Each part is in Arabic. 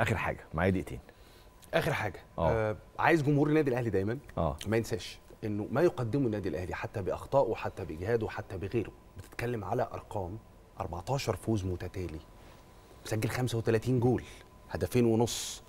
اخر حاجه معايا دقيقتين اخر حاجه آه, آه، عايز جمهور النادي الاهلي دايما أوه. ما ينساش انه ما يقدمه النادي الاهلي حتى باخطائه حتى باجهاده حتى بغيره بتتكلم على ارقام 14 فوز متتالي مسجل 35 جول هدفين ونص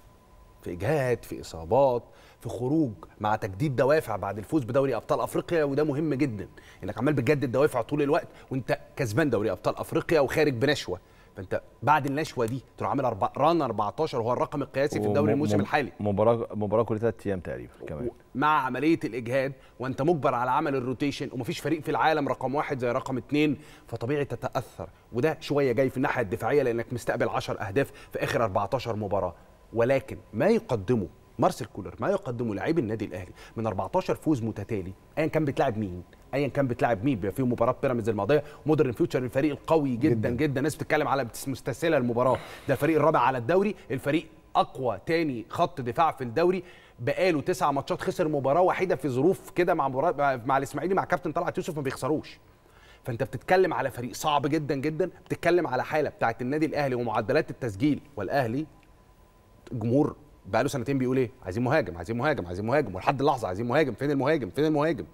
في اجهاد في اصابات في خروج مع تجديد دوافع بعد الفوز بدوري ابطال افريقيا وده مهم جدا انك عمال بتجدد دوافع طول الوقت وانت كسبان دوري ابطال افريقيا وخارج بنشوه فانت بعد النشوه دي تروح عامل أربع... ران 14 هو الرقم القياسي في الدوري الموسم الحالي مباراه مباراه كل ثلاث ايام تقريبا كمان مع عمليه الاجهاد وانت مجبر على عمل الروتيشن ومفيش فريق في العالم رقم واحد زي رقم اثنين فطبيعي تتاثر وده شويه جاي في الناحيه الدفاعيه لانك مستقبل 10 اهداف في اخر 14 مباراه ولكن ما يقدمه مارسيل كولر ما يقدمه لاعبي النادي الاهلي من 14 فوز متتالي ايا كان بتلاعب مين ايا كان بتلاعب مين بيبقى فيه مباراه بيراميدز الماضيه مودرن فيوتشر الفريق القوي جدا جدا, جدا. ناس بتتكلم على مستسهله المباراه ده الفريق الرابع على الدوري الفريق اقوى تاني خط دفاع في الدوري بقاله تسع ماتشات خسر مباراه وحيده في ظروف كده مع مباراه مع الاسماعيلي مع كابتن طلعت يوسف ما بيخسروش فانت بتتكلم على فريق صعب جدا جدا بتتكلم على حاله بتاعه النادي الاهلي ومعدلات التسجيل والاهلي جمهور بقى له سنتين بيقول ايه عايزين مهاجم عايزين مهاجم عايزين مهاجم ولحد اللحظه عايزين مهاجم فين المهاجم فين المهاجم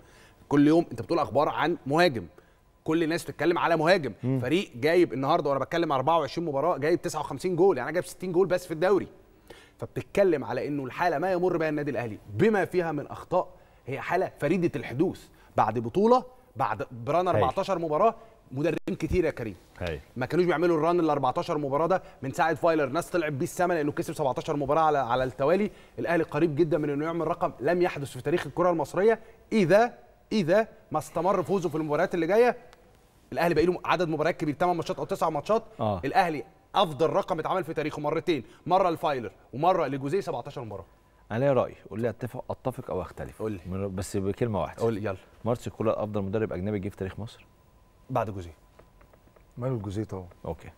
كل يوم انت بتقول اخبار عن مهاجم كل الناس بتتكلم على مهاجم م. فريق جايب النهارده وانا بتكلم 24 مباراه جايب 59 جول يعني انا جايب 60 جول بس في الدوري فبتتكلم على انه الحاله ما يمر بها النادي الاهلي بما فيها من اخطاء هي حاله فريده الحدوث بعد بطوله بعد بران 14 مباراه مدربين كتير يا كريم هي. ما كانوش بيعملوا الران ال 14 مباراه ده من ساعه فايلر ناس طلعت بيه السما لانه كسب 17 مباراه على على التوالي الاهلي قريب جدا من انه يعمل رقم لم يحدث في تاريخ الكره المصريه اذا اذا ما استمر فوزه في المباريات اللي جايه الاهلي بقى له عدد مباريات كبير 8 ماتشات او 9 ماتشات آه. الاهلي افضل رقم اتعمل في تاريخه مرتين مره لفايلر ومره لجوزيه 17 مباراه انا ليا راي قول لي اتفق اتفق او اختلف قول لي بس بكلمه واحده قول لي يلا مارسيل كولر افضل مدرب اجنبي جه في تاريخ مصر بعد جوزيه ماله الجوزيه طبعا اوكي